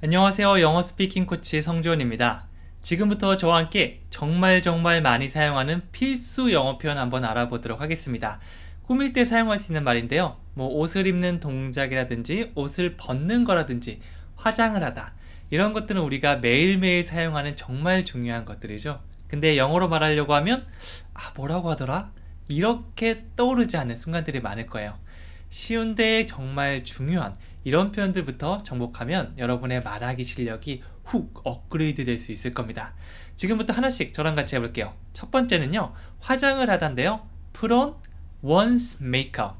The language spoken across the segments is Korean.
안녕하세요. 영어 스피킹 코치 성주원입니다 지금부터 저와 함께 정말 정말 많이 사용하는 필수 영어 표현 한번 알아보도록 하겠습니다. 꾸밀 때 사용할 수 있는 말인데요. 뭐 옷을 입는 동작이라든지 옷을 벗는 거라든지 화장을 하다 이런 것들은 우리가 매일매일 사용하는 정말 중요한 것들이죠. 근데 영어로 말하려고 하면 아 뭐라고 하더라? 이렇게 떠오르지 않는 순간들이 많을 거예요. 쉬운데 정말 중요한 이런 표현들부터 정복하면 여러분의 말하기 실력이 훅 업그레이드 될 수 있을 겁니다. 지금부터 하나씩 저랑 같이 해볼게요. 첫 번째는요. 화장을 하단데요. 프론 once makeup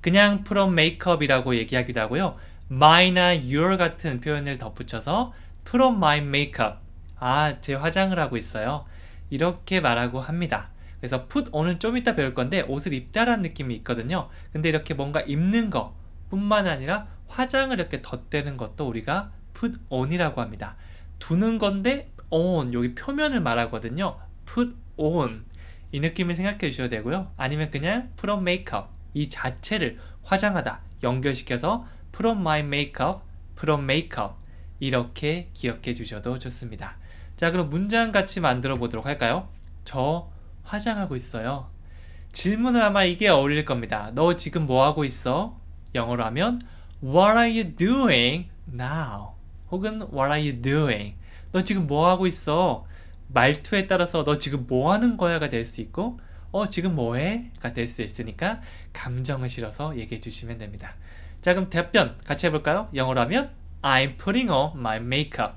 그냥 프롬 메이크업이라고 얘기하기도 하고요. my나 your 같은 표현을 덧붙여서 from my makeup 아, 제 화장을 하고 있어요. 이렇게 말하고 합니다. 그래서 put on은 좀 이따 배울 건데 옷을 입다라는 느낌이 있거든요. 근데 이렇게 뭔가 입는 것 뿐만 아니라 화장을 이렇게 덧대는 것도 우리가 put on이라고 합니다. 두는 건데 on 여기 표면을 말하거든요. put on 이 느낌을 생각해 주셔도 되고요. 아니면 그냥 from makeup 이 자체를 화장하다 연결시켜서 from my makeup, from makeup 이렇게 기억해 주셔도 좋습니다. 자 그럼 문장 같이 만들어 보도록 할까요? 저 화장하고 있어요. 질문은 아마 이게 어울릴 겁니다. 너 지금 뭐 하고 있어? 영어로 하면 What are you doing now? 혹은 What are you doing? 너 지금 뭐 하고 있어? 말투에 따라서 너 지금 뭐 하는 거야가 될 수 있고 어 지금 뭐해? 가될 수 있으니까 감정을 실어서 얘기해 주시면 됩니다. 자 그럼 답변 같이 해볼까요? 영어로 하면 I'm putting on my makeup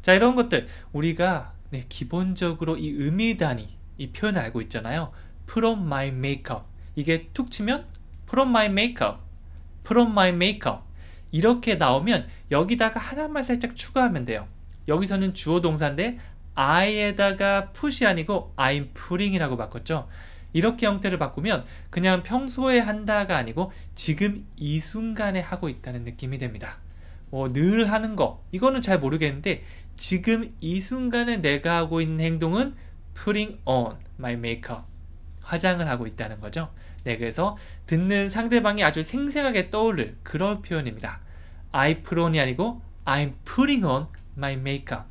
자 이런 것들 우리가 네, 기본적으로 이 의미 단위 이 표현을 알고 있잖아요. From my makeup 이게 툭 치면 From my makeup From my makeup 이렇게 나오면 여기다가 하나만 살짝 추가하면 돼요. 여기서는 주어 동사인데 I에다가 put이 아니고 I'm putting이라고 바꿨죠. 이렇게 형태를 바꾸면 그냥 평소에 한다가 아니고 지금 이 순간에 하고 있다는 느낌이 됩니다. 뭐늘 어, 하는 거 이거는 잘 모르겠는데 지금 이 순간에 내가 하고 있는 행동은 putting on my makeup. 화장을 하고 있다는 거죠. 네, 그래서 듣는 상대방이 아주 생생하게 떠오를 그런 표현입니다. I put on이 아니고 I'm putting on my makeup.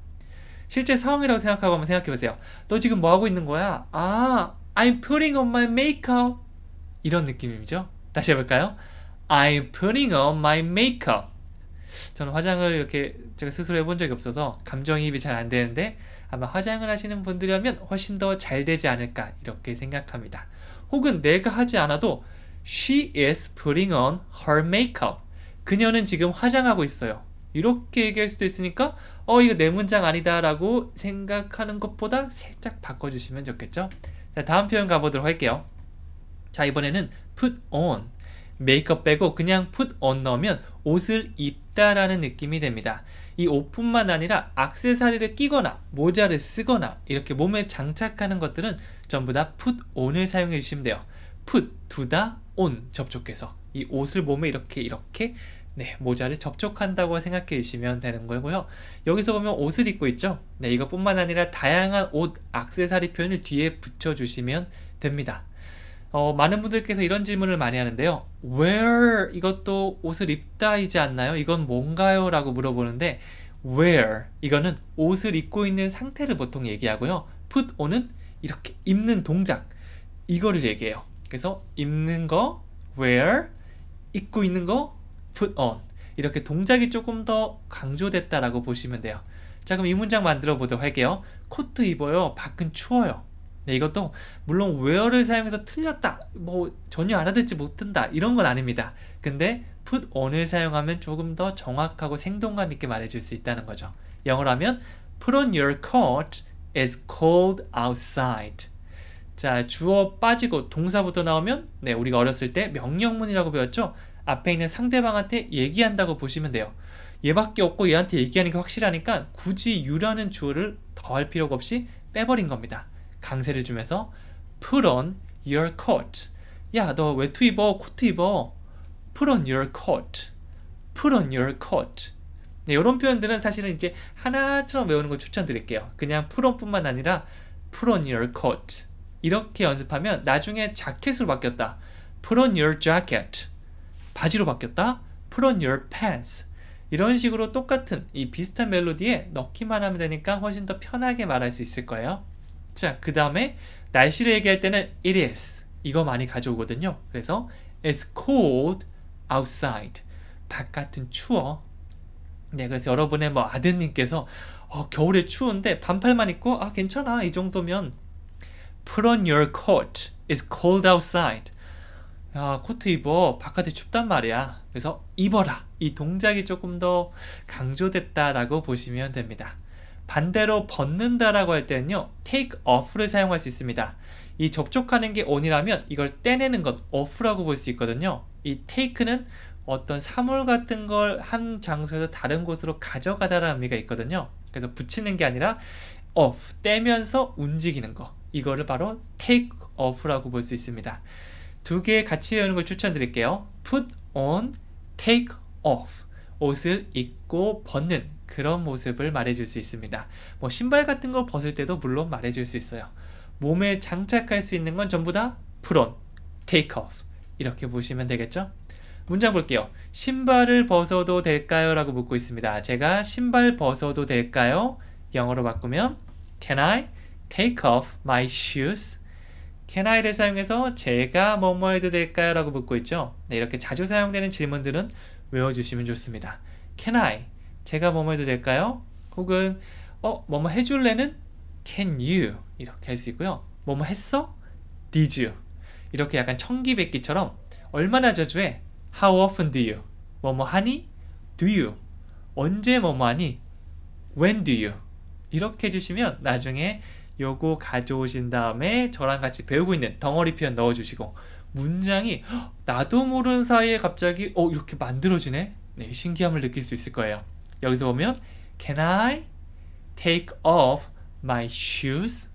실제 상황이라고 생각하고 한번 생각해 보세요. 너 지금 뭐 하고 있는 거야? 아, I'm putting on my makeup. 이런 느낌이죠. 다시 해볼까요? I'm putting on my makeup. 저는 화장을 이렇게 제가 스스로 해본 적이 없어서 감정이입이 잘 안 되는데 아마 화장을 하시는 분들이라면 훨씬 더 잘 되지 않을까 이렇게 생각합니다. 혹은 내가 하지 않아도 She is putting on her makeup. 그녀는 지금 화장하고 있어요. 이렇게 얘기할 수도 있으니까 어 이거 내 문장 아니다 라고 생각하는 것보다 살짝 바꿔주시면 좋겠죠 자 다음 표현 가보도록 할게요 자 이번에는 put on 메이크업 빼고 그냥 put on 넣으면 옷을 입다라는 느낌이 됩니다. 이 옷뿐만 아니라 악세사리를 끼거나 모자를 쓰거나 이렇게 몸에 장착하는 것들은 전부 다 put on을 사용해 주시면 돼요. put 두다 on 접촉해서 이 옷을 몸에 이렇게 이렇게 네, 모자를 접촉한다고 생각해 주시면 되는 거고요. 여기서 보면 옷을 입고 있죠. 네, 이것뿐만 아니라 다양한 옷, 악세사리 표현을 뒤에 붙여 주시면 됩니다. 어, 많은 분들께서 이런 질문을 많이 하는데요. Where 이것도 옷을 입다이지 않나요? 이건 뭔가요? 라고 물어보는데 Where 이거는 옷을 입고 있는 상태를 보통 얘기하고요. Put on은 이렇게 입는 동작 이거를 얘기해요. 그래서 입는 거 Where 입고 있는 거 Put on 이렇게 동작이 조금 더 강조됐다라고 보시면 돼요. 자 그럼 이 문장 만들어 보도록 할게요. 코트 입어요. 밖은 추워요. 네, 이것도 물론 where를 사용해서 틀렸다 뭐 전혀 알아듣지 못한다 이런 건 아닙니다 근데 put on을 사용하면 조금 더 정확하고 생동감 있게 말해줄 수 있다는 거죠 영어로 하면 put on your coat is cold outside 자 주어 빠지고 동사부터 나오면 네 우리가 어렸을 때 명령문이라고 배웠죠 앞에 있는 상대방한테 얘기한다고 보시면 돼요 얘밖에 없고 얘한테 얘기하는 게 확실하니까 굳이 you라는 주어를 더할 필요가 없이 빼버린 겁니다 강세를 주면서 put on your coat. 야, 너 외투 입어, 코트 입어. put on your coat. put on your coat. 네, 이런 표현들은 사실은 이제 하나처럼 외우는 걸 추천드릴게요. 그냥 put on뿐만 아니라 put on your coat. 이렇게 연습하면 나중에 자켓으로 바뀌었다. put on your jacket. 바지로 바뀌었다. put on your pants. 이런 식으로 똑같은 이 비슷한 멜로디에 넣기만 하면 되니까 훨씬 더 편하게 말할 수 있을 거예요. 자, 그 다음에 날씨를 얘기할 때는 it is 이거 많이 가져오거든요. 그래서 it's cold outside 바깥은 추워. 네, 그래서 여러분의 뭐 아드님께서 어, 겨울에 추운데 반팔만 입고 아 괜찮아 이 정도면 put on your coat it's cold outside 야 아, 코트 입어 바깥에 춥단 말이야 그래서 입어라 이 동작이 조금 더 강조됐다라고 보시면 됩니다. 반대로 벗는다라고 할 때는요. take off를 사용할 수 있습니다. 이 접촉하는 게 on이라면 이걸 떼내는 것 off라고 볼 수 있거든요. 이 take는 어떤 사물 같은 걸 한 장소에서 다른 곳으로 가져가다라는 의미가 있거든요. 그래서 붙이는 게 아니라 off, 떼면서 움직이는 거. 이거를 바로 take off라고 볼 수 있습니다. 두 개 같이 외우는 걸 추천드릴게요. put on, take off. 옷을 입고 벗는 그런 모습을 말해줄 수 있습니다. 뭐 신발 같은 거 벗을 때도 물론 말해줄 수 있어요. 몸에 장착할 수 있는 건 전부 다 put on, take off 이렇게 보시면 되겠죠? 문장 볼게요. 신발을 벗어도 될까요? 라고 묻고 있습니다. 제가 신발 벗어도 될까요? 영어로 바꾸면 Can I take off my shoes? Can I를 사용해서 제가 뭐뭐 해도 될까요? 라고 묻고 있죠. 네, 이렇게 자주 사용되는 질문들은 외워주시면 좋습니다. Can I? 제가 뭐뭐 해도 될까요? 혹은 어? 뭐 뭐 해줄래는? Can you? 이렇게 할 수 있고요. 뭐 뭐 했어? Did you? 이렇게 약간 청기백기처럼 얼마나 자주 해? How often do you? 뭐 뭐 하니? Do you? 언제 뭐 뭐 하니? When do you? 이렇게 해주시면 나중에 요거 가져오신 다음에 저랑 같이 배우고 있는 덩어리 표현 넣어주시고 문장이 나도 모르는 사이에 갑자기 어 이렇게 만들어지네 네, 신기함을 느낄 수 있을 거예요 여기서 보면 Can I take off my shoes?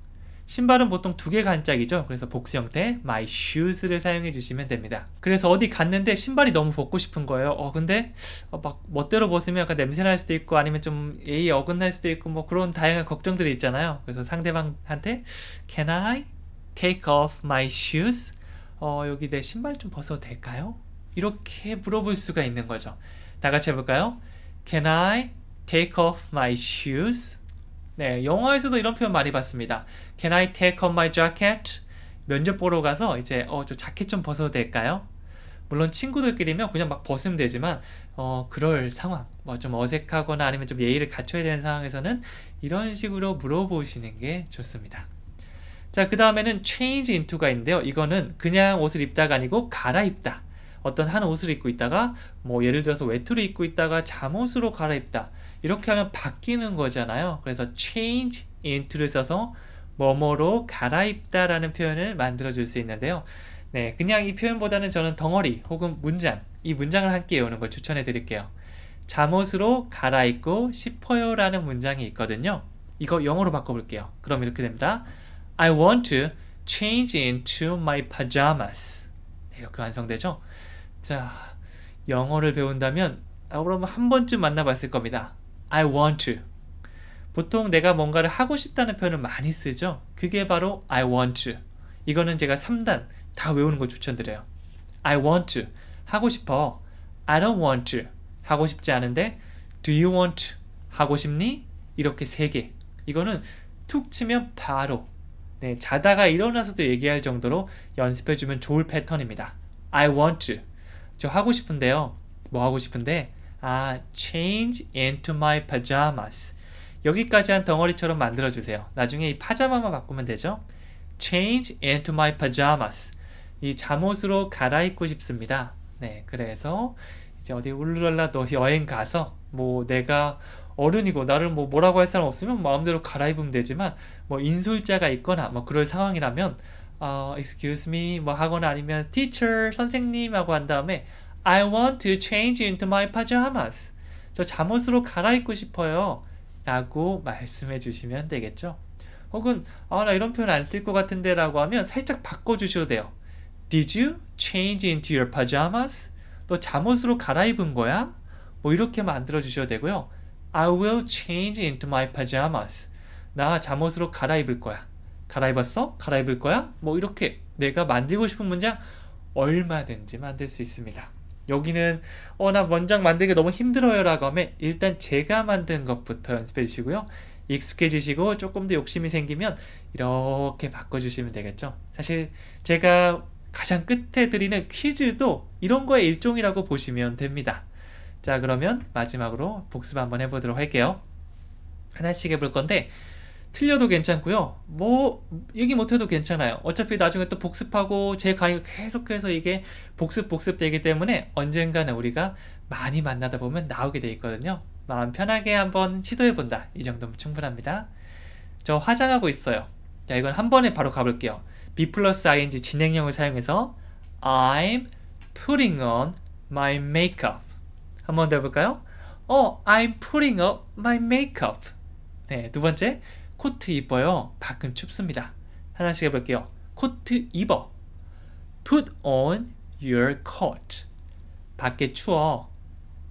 신발은 보통 두 개 간짝이죠 그래서 복수 형태 my shoes를 사용해 주시면 됩니다 그래서 어디 갔는데 신발이 너무 벗고 싶은 거예요 어 근데 어, 막 멋대로 벗으면 약간 냄새날 수도 있고 아니면 좀 예의 어긋날 수도 있고 뭐 그런 다양한 걱정들이 있잖아요 그래서 상대방한테 Can I take off my shoes? 어, 여기 내 신발 좀 벗어도 될까요? 이렇게 물어볼 수가 있는 거죠. 다 같이 해볼까요? Can I take off my shoes? 네, 영어에서도 이런 표현 많이 봤습니다. Can I take off my jacket? 면접 보러 가서 이제 어, 저 자켓 좀 벗어도 될까요? 물론 친구들끼리면 그냥 막 벗으면 되지만 어 그럴 상황 뭐 좀 어색하거나 아니면 좀 예의를 갖춰야 되는 상황에서는 이런 식으로 물어보시는 게 좋습니다. 자, 그 다음에는 change into가 있는데요. 이거는 그냥 옷을 입다가 아니고 갈아입다. 어떤 한 옷을 입고 있다가 뭐 예를 들어서 외투를 입고 있다가 잠옷으로 갈아입다. 이렇게 하면 바뀌는 거잖아요. 그래서 change into를 써서 뭐뭐로 갈아입다라는 표현을 만들어 줄 수 있는데요. 네, 그냥 이 표현보다는 저는 덩어리 혹은 문장, 이 문장을 함께 외우는 걸 추천해 드릴게요. 잠옷으로 갈아입고 싶어요라는 문장이 있거든요. 이거 영어로 바꿔볼게요. 그럼 이렇게 됩니다. I want to change into my pajamas. 네, 이렇게 완성되죠? 자, 영어를 배운다면 여러분 어, 한 번쯤 만나봤을 겁니다. I want to. 보통 내가 뭔가를 하고 싶다는 표현을 많이 쓰죠. 그게 바로 I want to. 이거는 제가 3단 다 외우는 걸 추천드려요. I want to. 하고 싶어. I don't want to. 하고 싶지 않은데 Do you want to? 하고 싶니? 이렇게 세 개. 이거는 툭 치면 바로 네, 자다가 일어나서도 얘기할 정도로 연습해주면 좋을 패턴입니다. I want to. 저 하고 싶은데요. 뭐 하고 싶은데? 아, change into my pajamas. 여기까지 한 덩어리처럼 만들어주세요. 나중에 이 파자마만 바꾸면 되죠? change into my pajamas. 이 잠옷으로 갈아입고 싶습니다. 네, 그래서 이제 어디 울랄라 너 여행 가서 뭐 내가 어른이고 나를 뭐 뭐라고 할 사람 없으면 마음대로 갈아입으면 되지만 뭐 인솔자가 있거나 뭐 그럴 상황이라면 어, excuse me 뭐 하거나 아니면 teacher 선생님하고 한 다음에 I want to change into my pajamas 저 잠옷으로 갈아입고 싶어요 라고 말씀해 주시면 되겠죠 혹은 아나 이런 표현 안 쓸 것 같은데 라고 하면 살짝 바꿔 주셔도 돼요 Did you change into your pajamas? 너 잠옷으로 갈아입은 거야? 뭐 이렇게 만들어 주셔도 되고요 I will change into my pajamas. 나 잠옷으로 갈아입을 거야. 갈아입었어? 갈아입을 거야? 뭐 이렇게 내가 만들고 싶은 문장 얼마든지 만들 수 있습니다. 여기는 어나 문장 만들기 너무 힘들어요 라고 하면 일단 제가 만든 것부터 연습해 주시고요. 익숙해지시고 조금 더 욕심이 생기면 이렇게 바꿔주시면 되겠죠. 사실 제가 가장 끝에 드리는 퀴즈도 이런 거의 일종이라고 보시면 됩니다. 자 그러면 마지막으로 복습 한번 해보도록 할게요 하나씩 해볼 건데 틀려도 괜찮고요 뭐 얘기 못해도 괜찮아요 어차피 나중에 또 복습하고 제 강의가 계속해서 이게 복습 복습 되기 때문에 언젠가는 우리가 많이 만나다 보면 나오게 돼 있거든요 마음 편하게 한번 시도해본다 이 정도면 충분합니다 저 화장하고 있어요 자 이건 한 번에 바로 가볼게요 be 플러스 ing 진행형을 사용해서 I'm putting on my makeup 한번 더 해볼까요? Oh, I'm putting up my makeup. 네, 두 번째. 코트 입어요. 밖은 춥습니다. 하나씩 해볼게요. 코트 입어. Put on your coat. 밖에 추워.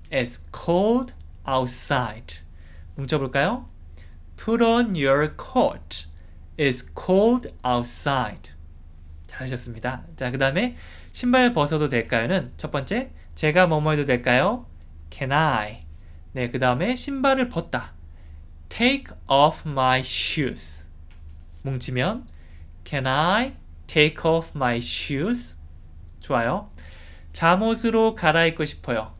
It's cold outside. 뭉쳐볼까요? Put on your coat. It's cold outside. 잘하셨습니다. 자, 그 다음에 신발 벗어도 될까요?는 첫 번째, 제가 뭐뭐 해도 될까요? Can I? 네, 그 다음에 신발을 벗다. Take off my shoes. 뭉치면 Can I take off my shoes? 좋아요. 잠옷으로 갈아입고 싶어요.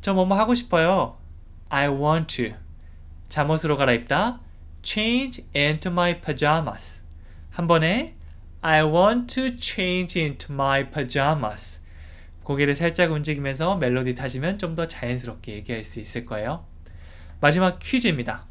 저 뭐뭐 하고 싶어요. I want to. 잠옷으로 갈아입다. Change into my pajamas. 한 번에 I want to change into my pajamas. 고개를 살짝 움직이면서 멜로디 타시면 좀 더 자연스럽게 얘기할 수 있을 거예요. 마지막 퀴즈입니다.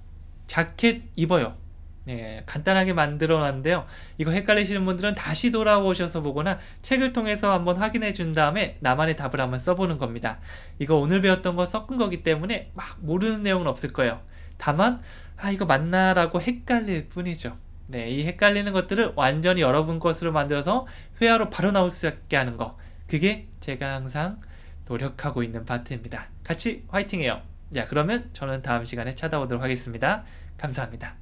자켓 입어요. 네, 간단하게 만들어 놨는데요. 이거 헷갈리시는 분들은 다시 돌아오셔서 보거나 책을 통해서 한번 확인해 준 다음에 나만의 답을 한번 써보는 겁니다. 이거 오늘 배웠던 거 섞은 거기 때문에 막 모르는 내용은 없을 거예요. 다만, 아, 이거 맞나라고 헷갈릴 뿐이죠. 네, 이 헷갈리는 것들을 완전히 여러분 것으로 만들어서 회화로 바로 나올 수 있게 하는 거. 그게 제가 항상 노력하고 있는 파트입니다. 같이 화이팅해요. 자, 그러면 저는 다음 시간에 찾아오도록 하겠습니다. 감사합니다.